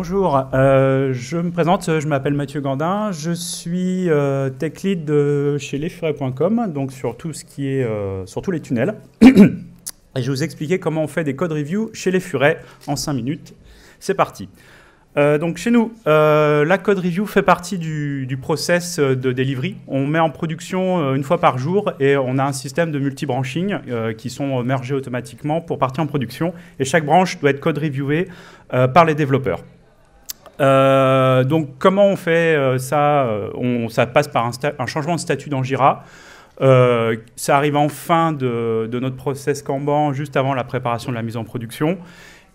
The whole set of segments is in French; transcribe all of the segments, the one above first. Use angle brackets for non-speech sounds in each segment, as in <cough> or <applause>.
Bonjour, euh, je me présente, je m'appelle Mathieu Gandin, je suis euh, tech lead chez lesfurets.com, donc sur tout ce qui est, euh, sur tous les tunnels. <clears throat> Et je vais vous expliquer comment on fait des code reviews chez les furets en 5 minutes. C'est parti. donc chez nous, la code review fait partie du, du, process de delivery. On met en production une fois par jour et on a un système de multi-branching qui sont mergés automatiquement pour partir en production. Et chaque branche doit être code reviewée par les développeurs. Euh, donc comment on fait euh, ça euh, Ça passe par un, changement de statut dans Jira. ça arrive en fin de, notre process Kanban, juste avant la préparation de la mise en production.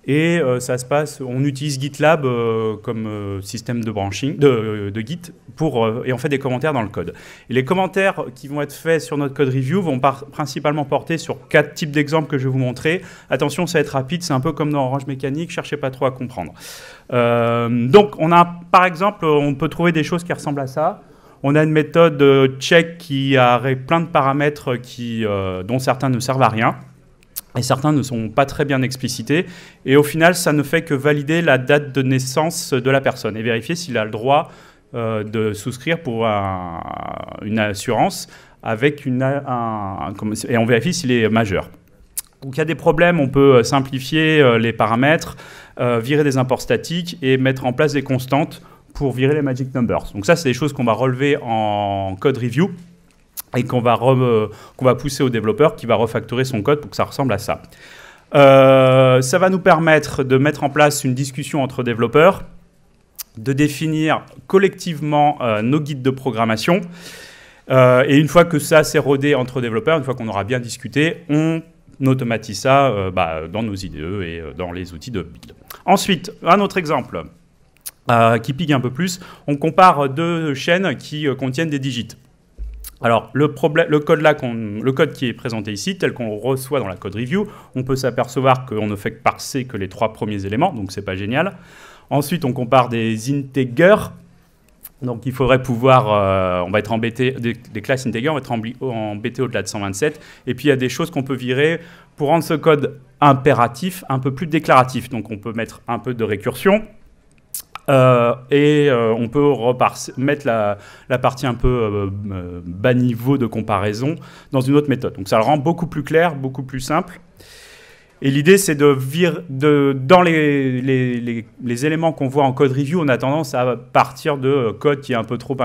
Et euh, ça se passe, on utilise GitLab euh, comme euh, système de branching, de, Git, pour, et on fait des commentaires dans le code. Et les commentaires qui vont être faits sur notre code review vont principalement porter sur quatre types d'exemples que je vais vous montrer. Attention, ça va être rapide, c'est un peu comme dans Orange Mécanique, cherchez pas trop à comprendre. donc, on a, par exemple, on peut trouver des choses qui ressemblent à ça. On a une méthode check qui a plein de paramètres qui, dont certains ne servent à rien et certains ne sont pas très bien explicités. Et au final, ça ne fait que valider la date de naissance de la personne et vérifier s'il a le droit euh, de souscrire pour une assurance avec une et on vérifie s'il est majeur. Donc il y a des problèmes, on peut euh, simplifier euh, les paramètres, virer des imports statiques et mettre en place des constantes pour virer les magic numbers. Donc ça, c'est des choses qu'on va relever en code review et euh, qu'on va, pousser au développeur qui va refactorer son code pour que ça ressemble à ça. Euh, ça va nous permettre de mettre en place une discussion entre développeurs, de définir collectivement euh, nos guides de programmation. et une fois que ça s'est rodé entre développeurs, une fois qu'on aura bien discuté, on automatise ça bah, dans nos IDE et dans les outils de build. Ensuite, un autre exemple qui pique un peu plus, on compare deux chaînes qui contiennent des digits. Alors, le, code là le code qui est présenté ici, tel qu'on le reçoit dans la code review, on peut s'apercevoir qu'on ne fait que parser que les trois premiers éléments, donc c'est pas génial. Ensuite, on compare des integers. Donc, il faudrait pouvoir, euh, on va être embêté, des, des, classes integers, on va être embêté au-delà de 127. Et puis, il y a des choses qu'on peut virer pour rendre ce code impératif un peu plus déclaratif. Donc, on peut mettre un peu de récursion. Euh, et euh, on peut mettre la, partie un peu euh, bas niveau de comparaison dans une autre méthode. Donc ça le rend beaucoup plus clair, beaucoup plus simple. Et l'idée, c'est de, de, dans les, éléments qu'on voit en code review, on a tendance à partir de code qui est un peu trop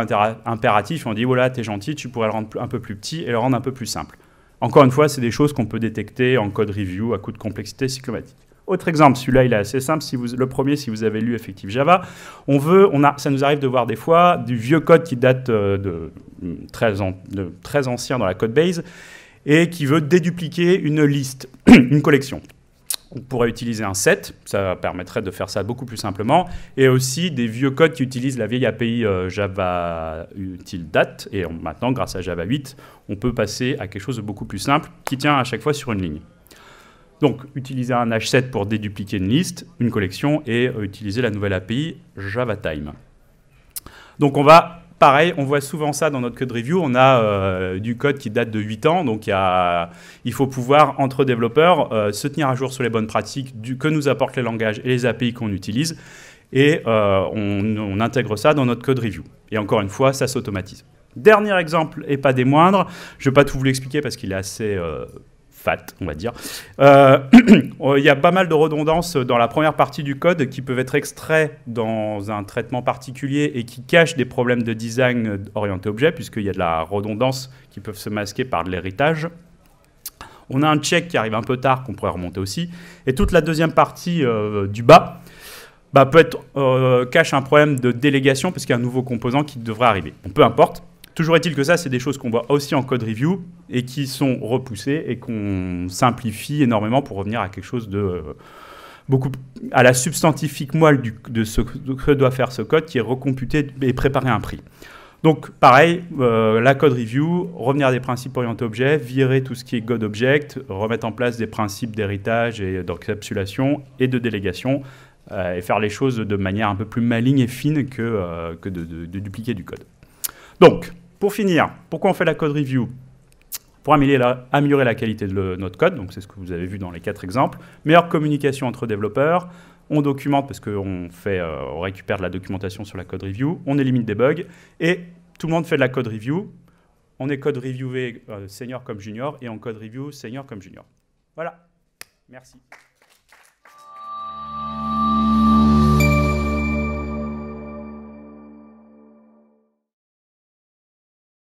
impératif. On dit, voilà, oh t'es gentil, tu pourrais le rendre un peu plus petit et le rendre un peu plus simple. Encore une fois, c'est des choses qu'on peut détecter en code review à coup de complexité cyclomatique. Autre exemple, celui-là, il est assez simple. Si vous, le premier, si vous avez lu Effective Java, on veut, on a, ça nous arrive de voir des fois du vieux code qui date euh, de, mm, très, anciens de, très ancien dans la code base et qui veut dédupliquer une liste, <clears throat> une collection. On pourrait utiliser un set, ça permettrait de faire ça beaucoup plus simplement, et aussi des vieux codes qui utilisent la vieille API euh, Java Util Date, et maintenant grâce à Java 8, on peut passer à quelque chose de beaucoup plus simple qui tient à chaque fois sur une ligne. Donc, utiliser un H7 pour dédupliquer une liste, une collection, et euh, utiliser la nouvelle API JavaTime. Donc, on va, pareil, on voit souvent ça dans notre code review. On a euh, du code qui date de 8 ans, donc il faut pouvoir, entre développeurs, euh, se tenir à jour sur les bonnes pratiques du, que nous apportent les langages et les API qu'on utilise. Et on, on intègre ça dans notre code review. Et encore une fois, ça s'automatise. Dernier exemple, et pas des moindres, je ne vais pas tout vous l'expliquer parce qu'il est assez fat, on va dire. Euh, <clears throat> il y a pas mal de redondances dans la première partie du code qui peuvent être extraits dans un traitement particulier et qui cachent des problèmes de design orienté objet, puisqu'il y a de la redondance qui peuvent se masquer par de l'héritage. On a un check qui arrive un peu tard, qu'on pourrait remonter aussi. Et toute la deuxième partie euh, du bas, bah, peut être, euh, cache un problème de délégation puisqu'il y a un nouveau composant qui devrait arriver. on peu importe. Toujours est-il que ça, c'est des choses qu'on voit aussi en code review et qui sont repoussées et qu'on simplifie énormément pour revenir à quelque chose de euh, beaucoup à la substantifique moelle de ce que doit faire ce code qui est recomputer et préparer un prix. Donc pareil, euh, la code review, revenir à des principes orientés objet, virer tout ce qui est God object, remettre en place des principes d'héritage et d'encapsulation et de délégation euh, et faire les choses de manière un peu plus maligne et fine que, de, de dupliquer du code. Donc, pour finir, pourquoi on fait la code review Pour améliorer la, améliorer la qualité de notre code, donc c'est ce que vous avez vu dans les quatre exemples, meilleure communication entre développeurs, on documente parce qu'on euh, récupère de la documentation sur la code review, on élimine des bugs, et tout le monde fait de la code review. On est code reviewé euh, senior comme junior, et on code review senior comme junior. Voilà. Merci.